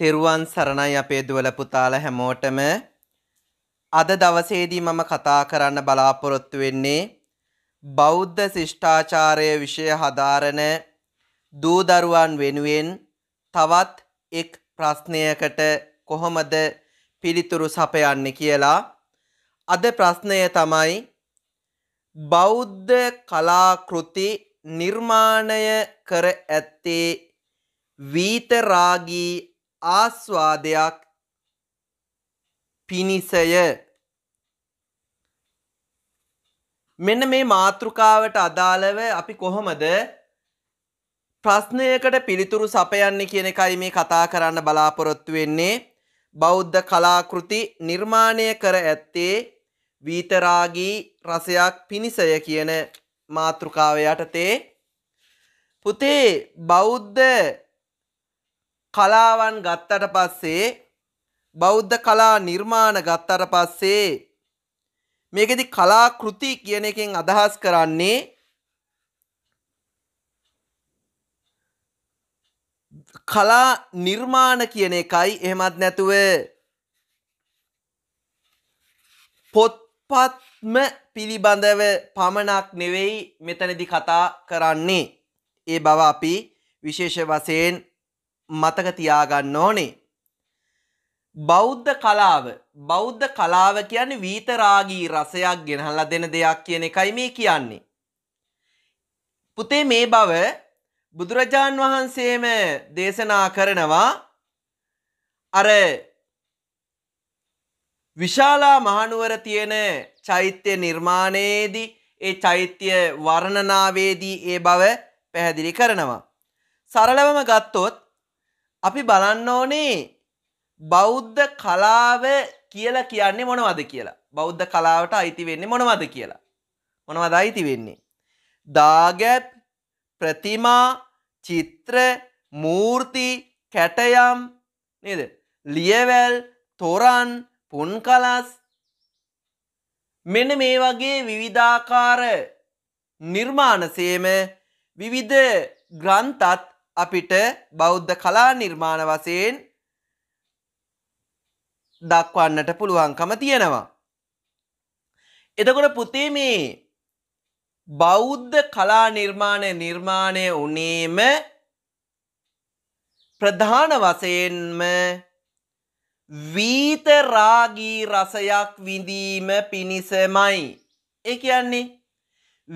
තෙරුවන් සරණයි අපේ දුවල පුතාල හැමෝටම අද දවසේදී මම කතා කරන්න බලාපොරොත්තු වෙන්නේ බෞද්ධ ශිෂ්ඨාචාරය විෂය හදාරන දූ දරුවන් වෙනුවෙන් තවත් එක් ප්‍රශ්නයකට කොහොමද පිළිතුරු සපයන්නේ කියලා අද ප්‍රශ්නය තමයි බෞද්ධ කලාකෘති නිර්මාණය කර ඇත්තේ වීතරාගී ආස්වාදයක් පිණිසය මෙන්න මේ මාතෘකාවට අදාළව අපි කොහොමද ප්‍රශ්නයකට පිළිතුරු සපයන්නේ කියන එකයි මේ කතා කරන්න බලාපොරොත්තු වෙන්නේ බෞද්ධ කලාකෘති නිර්මාණය කර ඇත්තේ වීතරාගී රසයක් පිණිසය කියන මාතෘකාව යටතේ පුතේ බෞද්ධ කලාවන් ගත්තට පස්සේ බෞද්ධ කලා නිර්මාණ ගත්තට පස්සේ මේකෙදි කලා කෘති කියන එකෙන් අදහස් කරන්නේ කලා නිර්මාණ කියන එකයි එහෙමත් නැතුව පොත්පත්ම පිළිබඳව පමණක් නෙවෙයි මෙතනදි කතා කරන්නේ ඒ බව අපි විශේෂ වශයෙන් මතක තියාගන්න ඕනේ. බෞද්ධ කලාව බෞද්ධ කලාව කියන්නේ වීතරාගී රසයක් ගෙනහලා දෙන දෙයක් කියන එකයි මේ කියන්නේ. පුතේ මේ බව බුදුරජාන් වහන්සේම දේශනා කරනවා අර විශාලා මහනුවර තියෙන චෛත්‍ය නිර්මාණයේදී ඒ චෛත්‍ය වර්ණනාවේදී ඒ බව පැහැදිලි කරනවා. සරලවම ගත්තොත් අපි බලන්න ඕනේ බෞද්ධ කලාව කියලා කියන්නේ මොනවද කියලා බෞද්ධ කලාවට අයිති වෙන්නේ මොනවද කියලා මොනවද අයිති වෙන්නේ දාගැප් ප්‍රතිමා චිත්‍ර මූර්ති කැටයම් නේද ලියවැල් තොරන් පුන්කලස් මෙන මේ වගේ විවිධාකාර නිර්මාණසේම විවිධ ග්‍රන්ථත් අපිට බෞද්ධ කලා නිර්මාණ වසයෙන් දක්වන්නට පුළුවන්කම තියෙනවා. එතකොට පුතේ මේ බෞද්ධ කලා නිර්මාණය නිර්මාණය වනේම ප්‍රධාන වසයෙන්ම වීතරාගී රසයක් විඳීම පිණිසමයි. ඒ කියන්නේ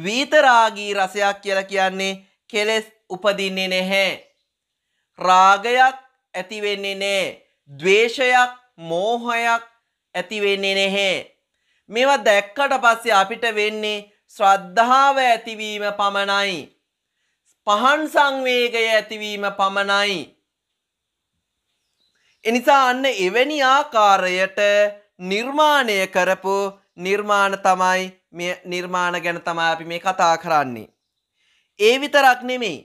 වීතරාගී රසයක් කියලා කියන්නේ කෙලෙස් උපදින්නේ නැහැ. රාගයක් ඇති වෙන්නේ නැහැ. ද්වේෂයක්, මෝහයක් ඇති වෙන්නේ නැහැ. මේවා දැක්කට පස්සේ අපිට වෙන්නේ ශ්‍රද්ධාව ඇතිවීම පමණයි. පහන් සංවේගය ඇතිවීම පමණයි. එනිසා අන්න එවැනි ආකාරයට නිර්මාණය කරපු නිර්මාණ තමයි නිර්මාණ ගැන තමයි අපි මේ කතා කරන්නේ. ඒ විතරක් නෙමෙයි.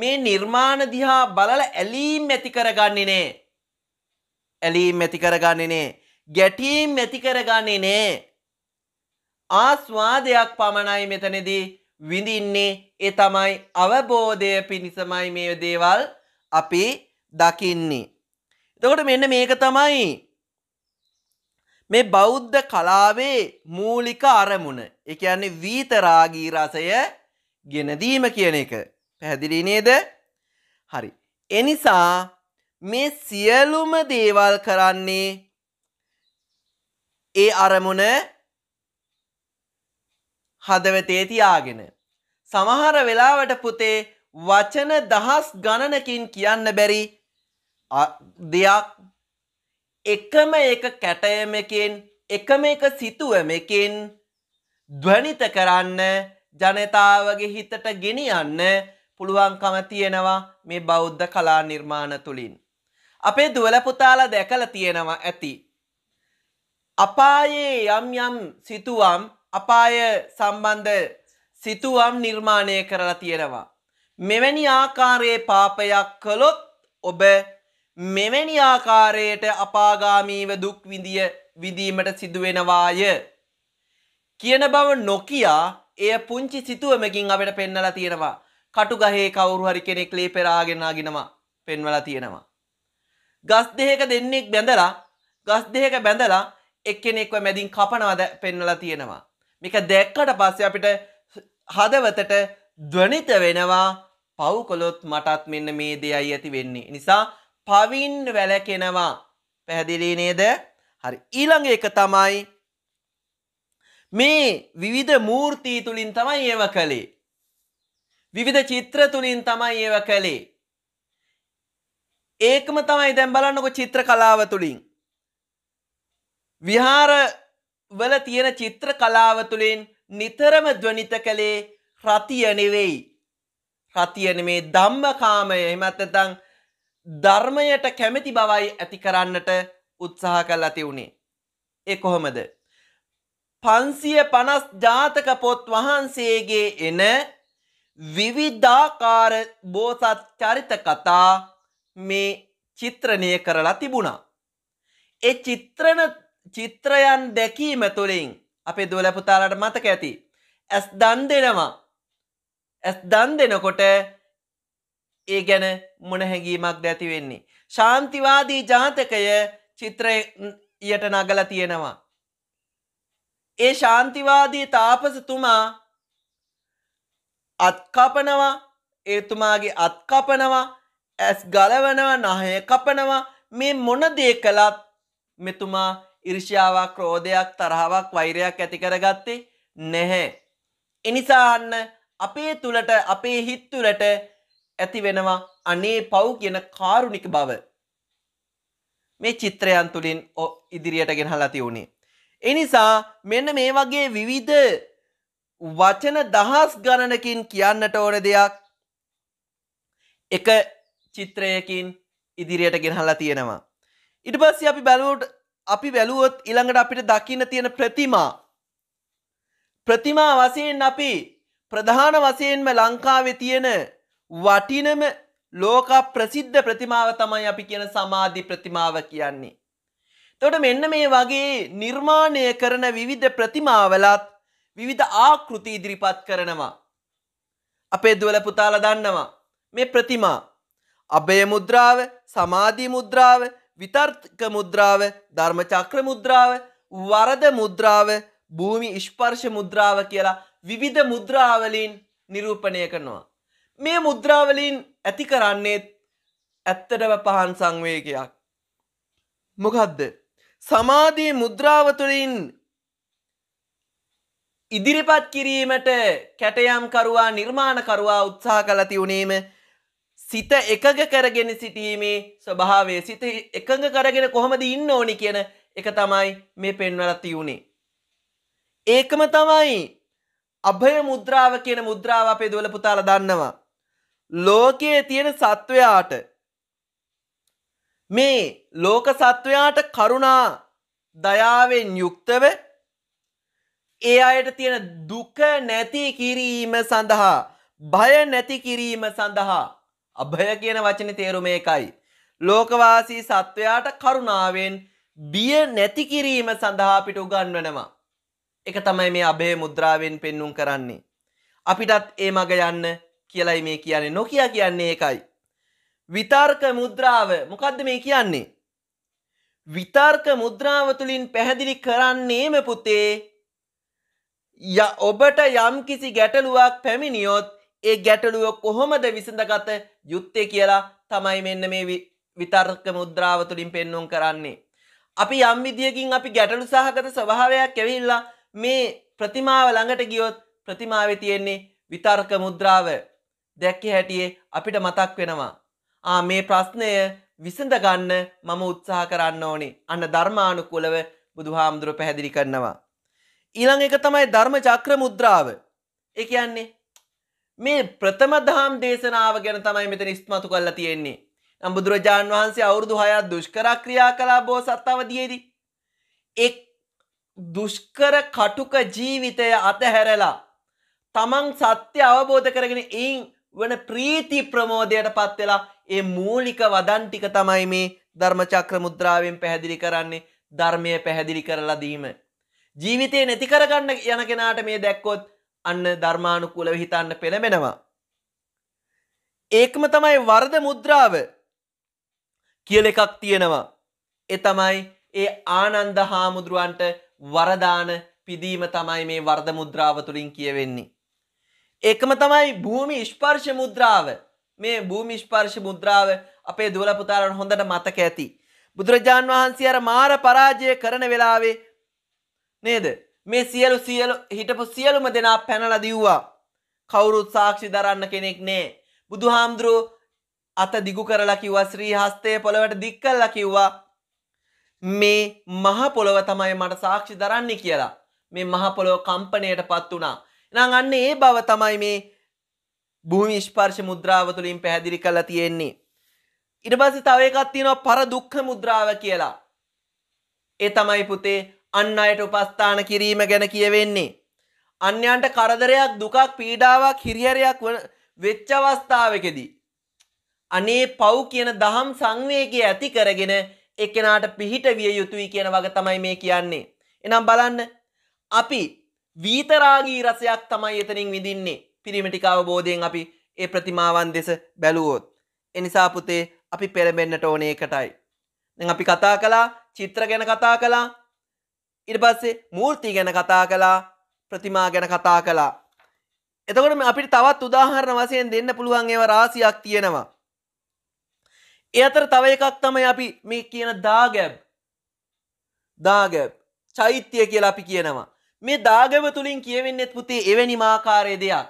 මේ නිර්මාණ දිහා බලල ඇලීම් ඇති කරගන්නේ නේ. ඇලීම් ඇති කරගන්නේ නේ. ගැටීම් ඇති කරගන්නේ නේ. ආස්වාදයක් පමණයි මෙතනදී විඳින්නේ ඒ තමයි අවබෝධය පිණිසමයි මේ දේවල් අපි දකින්නේ. එතකොට මෙන්න මේක තමයි මේ බෞද්ධ කලාවේ මූලික අරමුණ. ඒ කියන්නේ වීතරාගී රසය ගෙනදීම කියන එක. පැහැදිලි නේද? හරි. එනිසා මේ සියලුම දේවල් කරන්නේ ඒ අරමුණ හදවතේ තියාගෙන. සමහර වෙලාවට පුතේ වචන දහස් ගණනකින් කියන්න බැරි දෙයක් එකම එක කැටයමකින් එකම එක සිතුවමකින් ධ්වනිත කරන්න ජනතාවගේ හිතට ගෙනියන්න පුළුවන්කම තියෙනවා මේ බෞද්ධ කලා නිර්මාණ තුළින්. අපේ දුවල පුතාලා දැකලා තියෙනවා ඇති. අපායේ යම් යම් සිතුවම් අපාය සම්බන්ධ සිතුවම් නිර්මාණය කරලා තියෙනවා. මෙවැනි ආකාරයේ පාපයක් කළොත් ඔබ මෙවැනි ආකාරයට අපාගාමීව දුක් විඳිය විඳීමට සිදුවෙනවාය කියන බව නොකියා එය පුංචි සිතුවමකින් අපිට පෙන්නලා තියෙනවා. කටුගහේ කවුරු හරි කෙනෙක් ලේ පෙරාගෙනාගෙනවා පෙන්වලා තියෙනවා. ගස් දෙහක දෙන්නෙක් බැඳලා ගස් දෙහක බැඳලා එක්කෙනෙක්ව මැදින් කපනවද පෙන්වලා තියෙනවා. මේක දැක්කට පස්සේ අපිට හදවතට ධ්වනිත වෙනවා පව් කළොත් මටත් මෙන්න මේ දෙයයි ඇති වෙන්නේ. නිසා පවින් වැලකෙනවා. පැහැදිලි නේද? හරි. ඊළඟ එක තමයි මේ විවිධ මූර්ති තුලින් තමයි ඒව කළේ. විවිධ චිත්‍ර තුලින් තමයි ඒව කළේ. ඒකම තමයි දැන් බලන්නකො චිත්‍ර කලාව තුළින්. විහාර වල තියෙන චිත්‍ර කලාව තුළින් නිතරම ද්වනිත කළේ රතිය නෙවෙයි. රතිය නෙමේ ධම්මකාමය එහෙමත් නැත්නම් ධර්මයට කැමති බවයි ඇති කරන්නට උත්සාහ කළා තිබුණේ. ඒ කොහොමද? 550 ජාතක පොත් වහන්සේගේ එන විවිධාකාර බෝසත් චරිත කතා මේ චිත්‍රණය කරලා තිබුණා. ඒ චිත්‍රණ චිත්‍රයන් දැකීම තුළින් අපේ දොල පුතාලට මතක ඇති. ඇස් දන් දෙනවා. ඇස් දන් දෙනකොට ඒ ගැන මොන හැඟීමක් ද ඇති වෙන්නේ. ශාන්තිවාදී ජාතකය චිත්‍රයට නගලා තියෙනවා. ඒ ශාන්තිවාදී තාපසතුමා අත්කපනවා ඒතුමාගේ අත්කපනවා ඇස් ගලවනවා නහය කපනවා මේ මොනදේ කළත් මෙතුමා ඉරිෂාවක් ක්‍රෝධයක් තරහාවක් වෛරයක් ඇති කරගත්තේ නැහැ. එනිසාන්න අපේ තුළට අපේ හිත් තුළට ඇති වෙනවා අනේ පව් කියන කාරුණික බව. මේ චිත්‍රයන් තුළින් ඉදිරියට ගෙනහලා තිවුණේ. එනිසා මෙන්න මේ වගේ විවිධ වචන දහස් ගණනකින් කියන්නට ඕන දෙයක් එක චිත්‍රයකින් ඉදිරියට ගෙනහලා තියෙනවා. ඉට පස්ස අපි බැලුවට අපි වැලුවොත් ඉළඟට අපිට දකින්න තියෙන ප්‍රතිමා. ප්‍රතිමා වසයෙන් අපි ප්‍රධාන වසයෙන්ම ලංකාවෙ තියෙන වටිනම ලෝක ප්‍රසිද්ධ ප්‍රතිමාව තමයි අපි කියන සමාධි ප්‍රතිමාව කියන්නේ. තොට මෙන්න මේ වගේ නිර්මාණය කරන විවිධ ප්‍රතිමාවලත් විවිධ ආකෘති ඉදිරිපත් කරනවා. අපේ දුවල පුතාලා දන්නවා මේ ප්‍රතිමා අභය මුද්‍රාව සමාධී මුද්‍රාව විතර්ක මුද්‍රාව ධර්මචක්‍ර මුද්‍රාව වරද මුද්‍රාව භූමි ඉස්පර්ශ මුද්‍රාව කියලා විවිධ මුද්‍රාවලින් නිරූපණය කරනවා. මේ මුද්‍රාවලින් ඇති කරන්නේ ඇත්තටම පහන් සංවේගයක්. මොකද්ද? සමාධී මුද්‍රාව තුළින් ඉදිරිපත් කිරීමට කැටයම්කරුවා නිර්මාණකරුවා උත්සාහ කලති වුණීම සිත එකග කරගෙන සිටීමේ ස්වභාවේ සිත එකඟ කරගෙන කොහොමද ඉන්න ඕනි කියන එක තමයි මේ පෙන්වලති වුණේ. ඒකම තමයි අභය මුද්‍රාව කියන මුද්‍රාව අපේ දුවල පුතාල දන්නවා. ලෝකයේ තියෙන සත්වයාට මේ ලෝක සත්වයාට කරුණා දයාවෙන් යුක්තව ඒ අයට තියෙන දුක නැති කිරීම සඳහා භය නැති කිරීම සඳහා අභය කියන වචනේ තේරුම ඒකයි. ලෝකවාසී සත්වයාට කරුණාවෙන් බිය නැති කිරීම සඳහා අපිට උගන්වනවා. එක තමයි මේ අභය මුද්‍රාවෙන් පෙන්눔 කරන්නේ. අපිටත් ඒ මග යන්න කියලයි මේ කියන්නේ. නොකිය කියන්නේ ඒකයි. විතර්ක මුද්‍රාව මොකද්ද මේ කියන්නේ? විතර්ක මුද්‍රාව තුලින් පැහැදිලි කරන්නේම පුතේ ය ඔබට යම් කිසි ගැටලුවක් පැමිණියොත් ඒ ගැටලුව කොහොමද විසඳගත යුත්තේ කියලා තමයි මෙන්න මේ විතර්ක මුද්‍රාව තුළින් පෙන්නුම් කරන්නේ. අපි යම් විදියකින් අපි ගැටලු සහගත ස්වභාවයක් ඇවිල්ලා මේ ප්‍රතිමාව ළඟට ගියොත් ප්‍රතිමාවේ තියෙන්නේ විතර්ක මුද්‍රාව දැක්කේ හැටියේ අපිට මතක් වෙනවා. ආ මේ ප්‍රශ්නය විසඳගන්න මම උත්සාහ කරන්න ඕනේ. අන්න ධර්මානුකූලව බුදුහාමුදුරුව පැහැදිලි කරනවා. ඊළඟ එක තමයි ධර්ම චක්‍ර මුද්‍රාව. ඒ කියන්නේ මේ ප්‍රථම දහම් දේශනාව ගැන තමයි මෙතන ඉස්මතු කරලා තියෙන්නේ. නම් බුදුරජාන් වහන්සේ අවුරුදු 6ක් දුෂ්කර ක්‍රියා කළා බෝසත් අවදීදී. එක් දුෂ්කර කටුක ජීවිතය අතහැරලා තමන් සත්‍ය අවබෝධ කරගෙන එයින් වන ප්‍රීති ප්‍රමෝදයට පත් වෙලා ඒ මූලික වදන් ටික තමයි මේ ධර්මචක්‍ර මුද්‍රාවෙන් පැහැදිලි කරන්නේ ධර්මය පැහැදිලි කරලා දීම. ජීවිතය නැති කරගන්න යන කෙනාට මේ දැක්කොත් අන්න ධර්මානුකූල හිතන්න පෙළඹෙනවා. ඒකම තමයි වර්ධ මුද්‍රාව කියල එකක් තියෙනවා. එතමයි ඒ ආනන්ද හාමුදුරුවන්ට වරදාන පිදීම තමයි මේ වර්ධ මුද්‍රාව තුළින් කියවෙන්නේ. ඒකම තමයි භූමි ස්පර්ශ මුද්‍රාව මේ භූමි ස්පර්ශ මුද්‍රාව අපේ දුවල පුතාලන් හොඳට මතක ඇති. බුදුරජාන් වහන්සේ අර මාර පරාජය කරන වෙලාවේ නේද මේ සියලු සියලු හිටපු සියලුම දෙනා පැනලා දිව්වා කවුරුත් සාක්ෂි දරන්න කෙනෙක් නෑ බුදුහාමුදුරු අත දිගු කරලා කිව්වා ශ්‍රී හස්තය පොළවට දික් කළා කිව්වා මේ මහ පොළව තමයි මට සාක්ෂි දරන්නේ කියලා මේ මහ පොළොව කම්පනයටපත් වුණා. එහෙනම් අන්න ඒ බව තමයි මේ භූමි ස්පර්ශ මුද්‍රාව තුළින් පැහැදිලි කරලා තියෙන්නේ. ඊට පස්සේ තව එකක් තියෙනවා පර දුක්ඛ මුද්‍රාව කියලා. ඒ තමයි පුතේ අන් අයට උපස්ථාන කිරීම ගැන කියවෙන්නේ. අන්‍යන්ට කරදරයක් දුකක් පීඩාවක් හිරිහරයක් වෙච්ච අවස්ථාවකෙදී. අනේ පව් කියන දහම් සංවේගය ඇති කරගෙන එකනාට පිහිට විය යුතුයි කියන වග තමයි මේ කියන්නේ. එනම් බලන්න අපි වීතරාගී රසයක් තමයි එතනින් විඳින්නේ පිරිමිටික අවබෝධයෙන් අපි ඒ ප්‍රතිමාවන් දෙස බැලුවෝත්. එනිසා පුතේ අපි පෙරබෙන්න්නට ඕනේ එකටයි. අපි කතා කලා චිත්‍ර ගැන කතා කලා ඉට පස්සේ මූර්ති ගැන කතා කලා ප්‍රතිමා ගැන කතා කලා එතකොට අපිට තවත් උදාහරණ වසයෙන් දෙන්න පුළුවන් ඒව රාසියක් තියෙනවා. ඒ අතර තව එකක් තමයි අපි මේ කියන දාගැබ් දාගැබ් චෛත්‍යය කියලා අපි කියනවා. මේ දාගැබ තුළින් කියවෙන්නෙත් පුතේ එවැනි මාකාරය දෙයක්.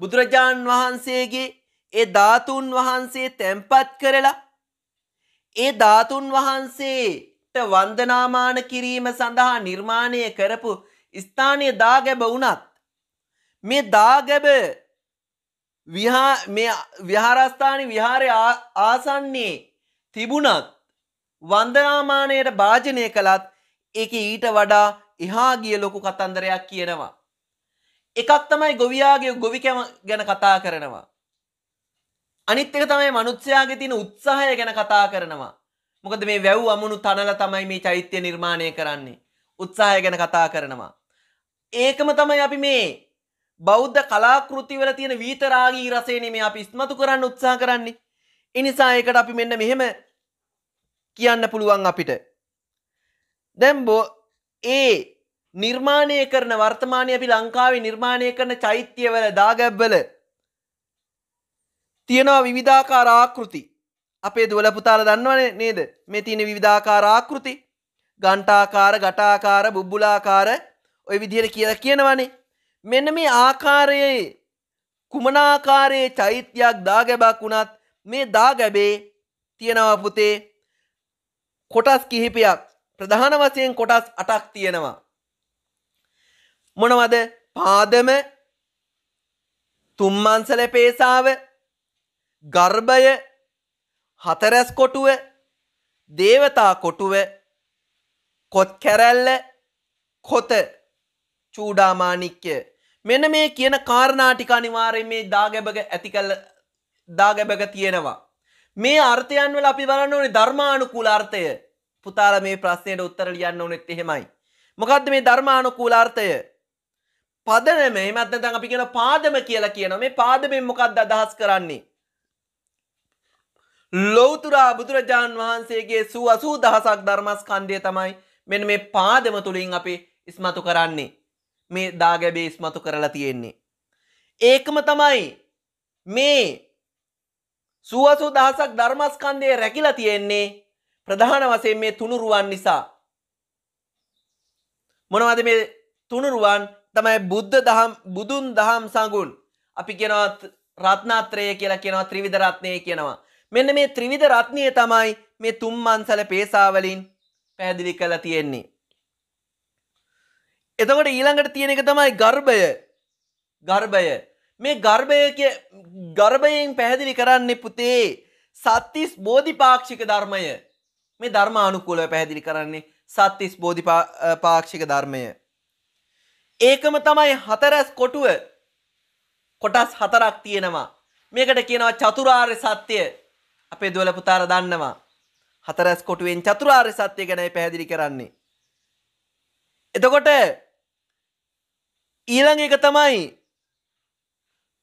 බුදුරජාණන් වහන්සේගේ ඒ ධාතුන් වහන්සේ තැම්පත් කරලා ඒ ධාතුන් වහන්සේ වන්දනාමාන කිරීම සඳහා නිර්මාණය කරපු ස්ථානය දාගැබ වුණත්. මේ දාගැබ විහාරස්ථාන විහාරය ආසන්නේ තිබුණත් වන්දනාමානයට භාජනය කළත් එක ඊට වඩා එහා ගිය ලොකු කතන්දරයක් කියනවා. එකක් තමයි ගොවියාගේ ගොවිකැම ගැන කතා කරනවා. අනිත් එක තමයි මනුත්්‍යයාගේ තින උත්සාහය ගැන කතා කරනවා. මොකද මේ වැව් අමුණු තනල තමයි මේ චෛත්‍ය නිර්මාණය කරන්නේ උත්සාහය ගැන කතා කරනවා. ඒකම තමයි අපි මේ බෞද්ධ කලාකෘතිවල තියෙන වීතරාගී රසයනේ මේ අපි ඉස්මතු කරන්න උත්සාහ කරන්නේ. එනිසා ඒකට අපි මෙන්න මෙහෙම කියන්න පුළුවන් අපිට. දැම්බෝ ඒ නිර්මාණය කරන වර්තමානය අපි ලංකාවේ නිර්මාණය කරන චෛත්‍යවල දාගැබ්බල තියෙනවා විවිධාකාර ආකෘති අපේ දුවල පුතාල දන්නවනේ නේද මේ තියෙන විවිධාකාර ආකෘති ගණ්ඨාකාර ගටාකාර බුබ්බුලාකාර ඔය විදිහට කියලා කියනවනේ මෙන්න මේ ආකාරයේ කුමනාකාරයේ චෛත්‍යයක් දාගැබක් වුණත් මේ දාගැබේ තියෙනවා පුතේ කොටස් කිහිපයක් ප්‍රධාන වශයෙන් කොටස් අටක් තියෙනවා. මොනවද පාදම තුම්මන්සල පේසාව ගර්භය හතරැස් කොටුව දේවතා කොටුව කොත් කැරැල්ල කොත චූඩාමානික්්‍ය මෙන මේ කියන කාරණාටික අනිවාරය මේ දාගැබග ඇති කල්ල දාගැබග තියෙනවා. මේ අර්ථයන් වල අපි බලන්න ඕනේ ධර්මානුකූල අර්ථය. පුතාලා මේ ප්‍රශ්නයට උත්තර ලියන්න ඕනෙත් එහෙමයි. මොකද්ද මේ ධර්මානුකූල අර්ථය? පදනම එහෙමත් නැත්නම් අපි කියන පාදම කියලා කියනවා. මේ පාදමෙන් මොකද්ද අදහස් කරන්නේ? ලොවතුරා බුදුරජාන් වහන්සේගේ සූ අසූ දහසක් ධර්මස්කන්ඩය තමයි මෙන මේ පාදම තුළින් අපි ඉස්මතු කරන්නේ මේ දාගැබේ ඉස්මතු කරලා තියෙන්නේ. ඒකම තමයි මේ සුවසු දහසක් ධර්මස්කන්දය රැකිලා තියෙන්නේ ප්‍රධාන වසයෙන් මේ තුනුරුවන් නිසා. මොනවද මේ තුනුරුවන් තමයි බුද්ධ දහම් බුදුන් දහම් සඟුන් අපි කියනවත් රත්නාත්‍රය කියලා කියනවා ත්‍රිවිධරත්නය කියනවා මෙන්න මේ ත්‍රිවිධ රත්නය තමයි මේ තුම්මන්සල පේසාවලින් පැහැදිලි කළ තියෙන්නේ. එතකොට ඊළඟට තියෙන එක තමයි ගර්භය ගර්භය මේ ගර්භය ගර්භයෙන් පැහැදිලි කරන්න පුතේ සත්තිස් බෝධිපාක්ෂික ධර්මය මේ ධර්ම අනුකූලව පැහැදිලි කරන්නේ සත්තිස් බෝධි පාක්ෂික ධර්මය. ඒකම තමයි හතරැස් කොටුව කොටස් හතරක් තියෙනවා. මේකට කියනවා චතුරාර්ය සත්‍යය අපේ දුවල පුතාර දන්නවා. හතරැස් කොටුවෙන් චතුරාර්ය සත්‍යය ගැනයි පැහැදිලි කරන්නේ. එතකොට ඊළඟ එක තමයි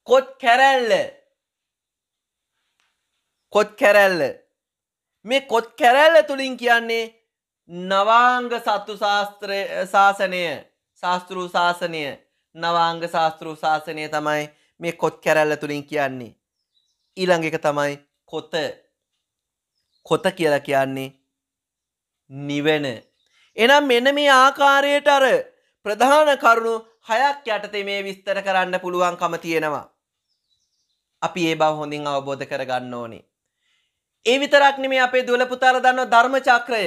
කොත් කැරැල්ල කොත් කැරැල්ල මේ කොත් කැරැල්ල තුළින් කියන්නේ නවාංග සත්තු ශාස්ත්‍රය ශාසනය ශාස්තෘ ශාසනය නවාංග ශාස්තෘ ශාසනය තමයි මේ කොත් කැරැල්ල තුළින් කියන්නේ ඊළඟ එක තමයි කොත කොත කියලා කියන්නේ නිවෙන. එනම් මෙන මේ ආකාරයට අර ප්‍රධාන කරුණු හයක් යටතේ මේ විස්තර කරන්න පුළුවන්කම තියෙනවා. අපි ඒ බව හොඳින් අවබෝධ කරගන්න ඕනේ. ඒ විතරක් නෙමේ අපේ දුවල පුතාලා දන්නවා ධර්ම චක්‍රය.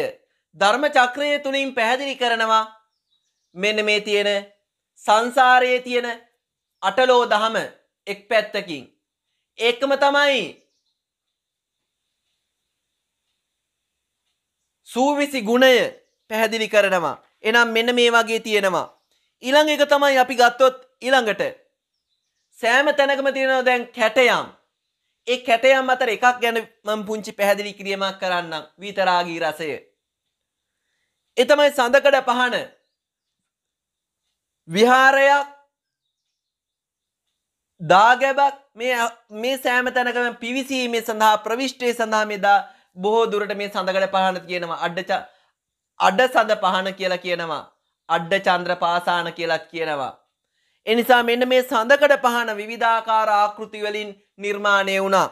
ධර්ම චක්‍රය තුලින් පැහැදිලි කරනවා මෙන්න මේ තියෙන සංසාරයේ තියෙන අටලෝ දහම එක් පැත්තකින් ඒකම තමයි සූවිසි ගුණය පැහැදිලි කරනවා. එනම් මෙන්න මේ වගේ තියෙනවා. ඊළඟ එක තමයි අපි ගත්තොත් ඊළඟට සෑම තැනකම තියෙනවා දැන් කැටයම්. ඒ කැටයම් අතර එකක් ගැන මම පුංචි පැහැදිලි කිරීමක් කරන්නම්. විතරාගී රසය. ඒ තමයි සඳකඩ පහන. විහාරයක් දාගැබක් මේ සෑම තැනකම පිවිසීමේ සඳහා ප්‍රවිශ්ටය සඳහා මෙදා බොහෝ දුරට මේ සඳගඩ පහන කියනවා අඩ්ඩච අඩ සඳ පහන කියලා කියනවා අඩ්ඩ චන්ද්‍ර පාසාන කියලත් කියනවා. එනිසා මෙන්න මේ සඳකඩ පහන විවිධාකාර ආකෘතිවලින් නිර්මාණය වුණා.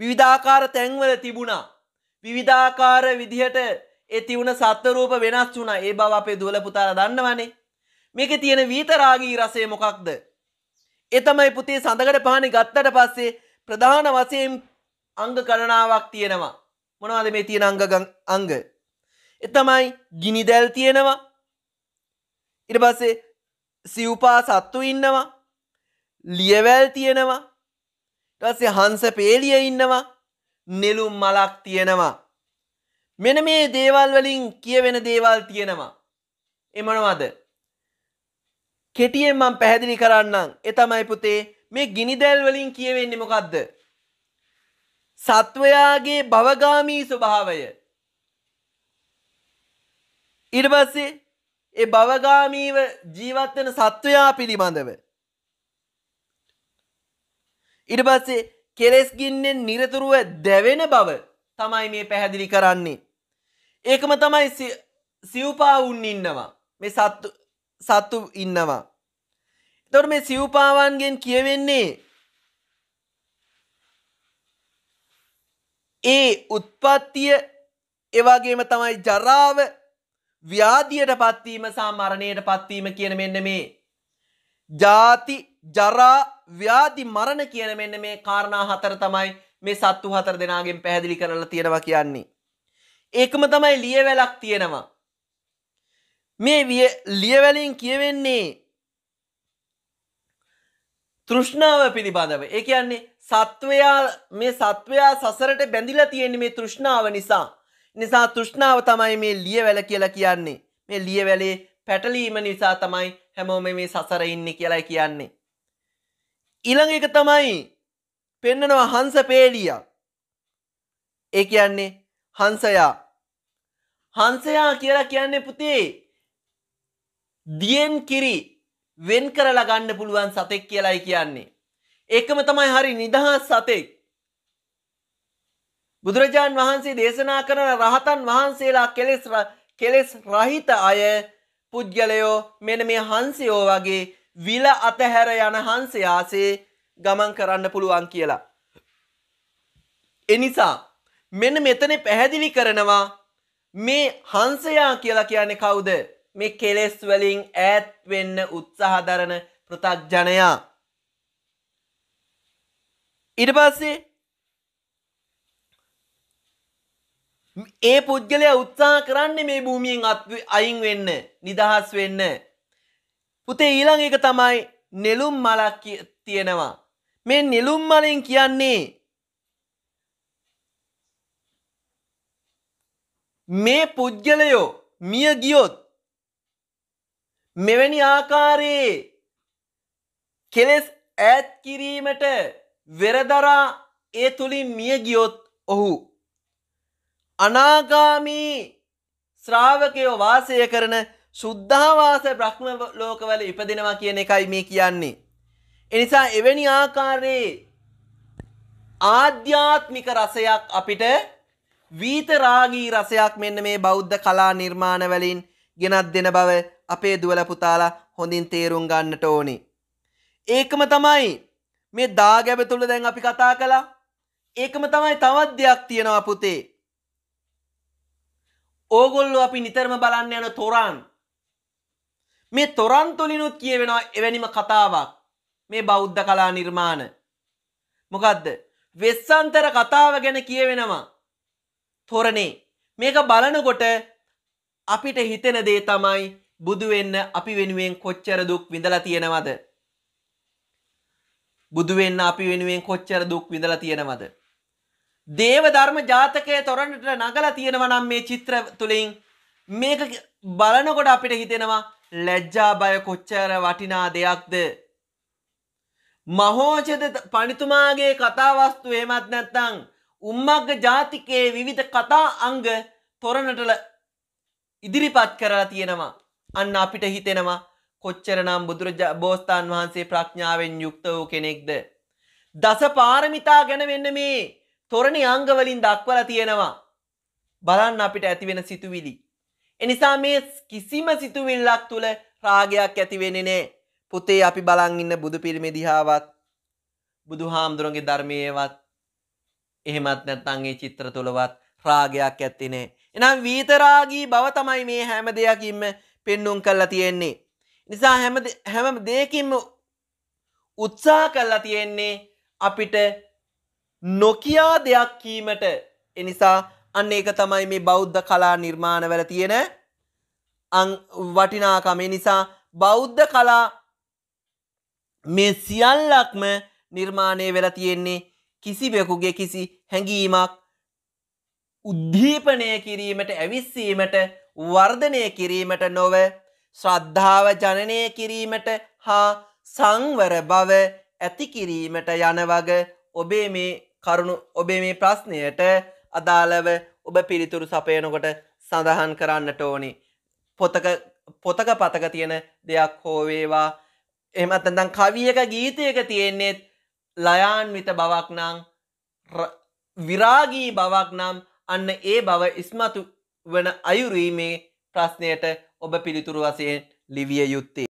විවිධාකාර තැන්වල තිබුණා. විවිධාකාර විදිහට ඇති වුණ සත්වරූප වෙනස් වුණා ඒ බව අපේ දුවල පුතාලා දන්නවනේ. මේකේ තියෙන වීතරාගී රසය මොකක්ද? ඒ තමයි පුතේ සඳකඩ පහනේ ගත්තට පස්සේ ප්‍රධාන වශයෙන් අංග ගණනාවක් තියෙනවා. මොනවාද මේ තියෙන අංගගං අංග එතමයි ගිනි දැල් තියෙනවා ඉට පස්සේ සිව්පා සත්තු ඉන්නවා ලියවැල් තියෙනවා ටස්සේ හන්ස පේලිය ඉන්නවා නෙලුම් මලක් තියෙනවා මෙන මේ දේවල් වලින් කියවෙන දේවල් තියෙනවා එමනවාද කෙටියෙන් මං පැහැදිලි කරන්නම් එතමයි පුතේ මේ ගිනිදැල් වලින් කියවෙන්නේ මොකක්ද සත්වයාගේ භවගාමී ස්වභාවය ඊට පස්සේ ඒ භවගාමීව ජීවත් වෙන සත්වයා පිළිබඳව ඊට පස්සේ කෙලෙස් ගින්නෙන් নিরතුරුව දැවෙන බව තමයි මේ පැහැදිලි කරන්නේ ඒකම තමයි සිව්පාවුන් ඉන්නවා මේ සත්තු සත්තු ඉන්නවා එතකොට මේ සිව්පාවන්ගෙන් කියවෙන්නේ ඒ උත්පත්තිය එවාගේම තමයි ජරාව ව්‍යාධියට පත්වීම සාමරණයට පත්වීම කියන මෙන්න මේ ජාති ජරා ව්‍යාධි මරණ කියන මෙන්න මේ කාරණා හතර තමයි මේ සත්තු හතර දෙනාගෙන් පැහැදිලි කරලා තියෙනවා කියන්නේ. ඒකම තමයි ලියවැලක් තියෙනවා. මේ ලියවැලින් කියවෙන්නේ තෘෂ්ණාව පිළිබඳව. ඒ කියන්නේ සත්වයා මේ සත්වයා සසරට බැඳිල තියෙන මේ තෘෂ්ණාව නිසා. නිසා තෘෂ්ණාව තමයි මේ ලියවැල කියලා කියන්නේ. මේ ලියවැලේ පැටලීම නිසා තමයි හැමෝම මේ සසර ඉන්න කියලා කියන්නේ. ඉළඟ එක තමයි පෙන්නනවා හංස පේලිය ඒ කියන්නේ හන්සයා හන්සයා කියලා කියන්නේ පුතේ දියෙන් කිරි වෙන් කරලා ගන්න පුළුවන් සතෙක් කියලායි කියන්නේ ඒකම තමයි හරි නිදහස් සතෙක්. බුදුරජාන් වහන්සේ දේශනා කරන රහතන් වහන්සේලා කෙලෙස් කෙලෙස් රහිත අය පුද්ගලයෝ මෙන මේ හන්සයෝ වගේ විල අතහැර යන හන්සයාසේ ගමන් කරන්න පුළුවන් කියලා. එනිසා මෙන්න මෙතන පැහැදිලි කරනවා මේ හංසයා කියලා කියන්නේ කවුද මේ කෙලෙස් වලින් ඈත් වෙන්න උත්සාහ දරන පෘථග්ජනයා ඉට පස්සේ ඒ පුද්ගලය උත්සා කරන්න මේ භූමියෙන් අත් අයින් වෙන්න නිදහස් වෙන්න පුතේ ඊළඟ එක තමයි නෙළුම් මලක් තියෙනවා මේ නෙළුම් මලින් කියන්නේ මේ පුද්ගලයෝ මිය ගියොත් මෙවැනි ආකාරයේ කෙලෙස් ඈත් කිරීමට වෙරදරා ඒ තුළින් මිය ගියොත් ඔහු අනාගාමී ශ්‍රාවකයෝ වාසය කරන සුද්ධාවාස බ්‍රහ්ම ලෝකවල ඉපදෙනවා කියන එකයි මේ කියන්නේ. එනිසා එවැනි ආකාරයේ ආධ්‍යාත්මික රසයක් අපිට වීතරාගී රසයක් මෙන්න මේ බෞද්ධ කලා නිර්මාණවලින් ගෙනත් දෙන බව අපේ දුවල පුතාලා හොඳින් තේරුම් ගන්නට ඕනේ. ඒකම තමයි මේ දාගැබ තුළ දැන් අපි කතා කළා ඒකම තමයි තවත් දෙයක් තියෙනවා පුතේ ඕගොල්ලෝ අපි නිතරම බලන්න යන තොරන් මේ තොරන් තුළිනුත් කියවෙනවා එවැනිම කතාවක් මේ බෞද්ධ කලා නිර්මාණ මොකක්ද වෙස්සන්තර කතාව ගැන කියවෙනවා තොරණේ මේක බලනකොට අපිට හිතෙන දේ තමයි බුදුවෙන්න අපි වෙනුවෙන් කොච්චර දුක් විඳලා තියෙනවද බුදුවෙන්න අපි වෙනුවෙන් කොච්චර දුක් විඳලා තියෙනවද. දේව ධර්ම ජාතකය තොරණට නගලා තියෙනවා නම් මේ චිත්‍ර තුළින් මේක බලනකොට අපිට හිතෙනවා ලැජ්ජා බය කොච්චර වටිනා දෙයක්ද. මහෝජද පනිතුමාගේ කතාවස්තු හෙමත් නැත්තං උම්මක්ග ජාතිකයේ විවිධ කතා අංග තොරණටල ඉදිරිපත් කරලා තියෙනවා. අන්න අපිට හිතෙනවා කොච්චරනම් බුදුරජ බෝස්ථාන් වහන්සේ ප්‍රඥාවෙන් යුක්ත වූ කෙනෙක්ද. දස පාරමිතා ගැන වෙන්න මේ තොරණි අංගවලින් දක්වල තියෙනවා. බලන්න අපිට ඇතිවෙන සිතුවිලි. එනිසා මේ කිසිම සිතුවිල්ලක් තුළ රාගයක් ඇතිවෙන්නේ නෑ පුතේ අපි බලන් ඉන්න බුදු පිරිමි දිහාවත් බුදු හාමුදුරන්ගේ ධර්මයේවත් එහෙමත් නැත්තන්ගේ චිත්‍ර තුළවත් රාගයක් ඇත්තිනේ. එනම් වීතරාගී බව තමයි මේ හැම දෙයකින්ම පෙන්නුම් කල්ලා තියෙන්නේ. නිසා හැම හැම දෙයකින්ම උත්සා කල්ලා තියෙන්නේ අපිට නොකයා දෙයක් කීමට එනිසා අන්න ඒක තමයි මේ බෞද්ධ කලා නිර්මාණවල තියෙන වටිනාකම නිසා බෞද්ධ කලා මේ සියල්ලක්ම නිර්මාණය වෙලා තියෙන්නේ කිසිවෙකුගේ කිසි හැඟීමක් උද්ධීපනය කිරීමට ඇවිස්සීමට වර්ධනය කිරීමට නොව ශ්‍රද්ධාව ජනනය කිරීමට හා සංවර බව ඇතිකිරීමට යනවග ඔබේ මේ කරුණු ඔබේ මේ ප්‍රශ්නයට අදාළව ඔබ පිළිතුරු සපයනකොට සඳහන් කරන්නට ඕනි. පොතක පොතක පතක තියෙන දෙයක් හෝවේවා එමත්තදම් කවියක ගීතයක තියෙන්නේෙත් ලයාන්විත බවක් නං විරාගී බවක් නම් අන්න ඒ බව ඉස්මතු වන අයුරීමේ ප්‍රශ්නයට ඔබ පිළිතුරු වසයෙන් ලිවිය යුත්තේ.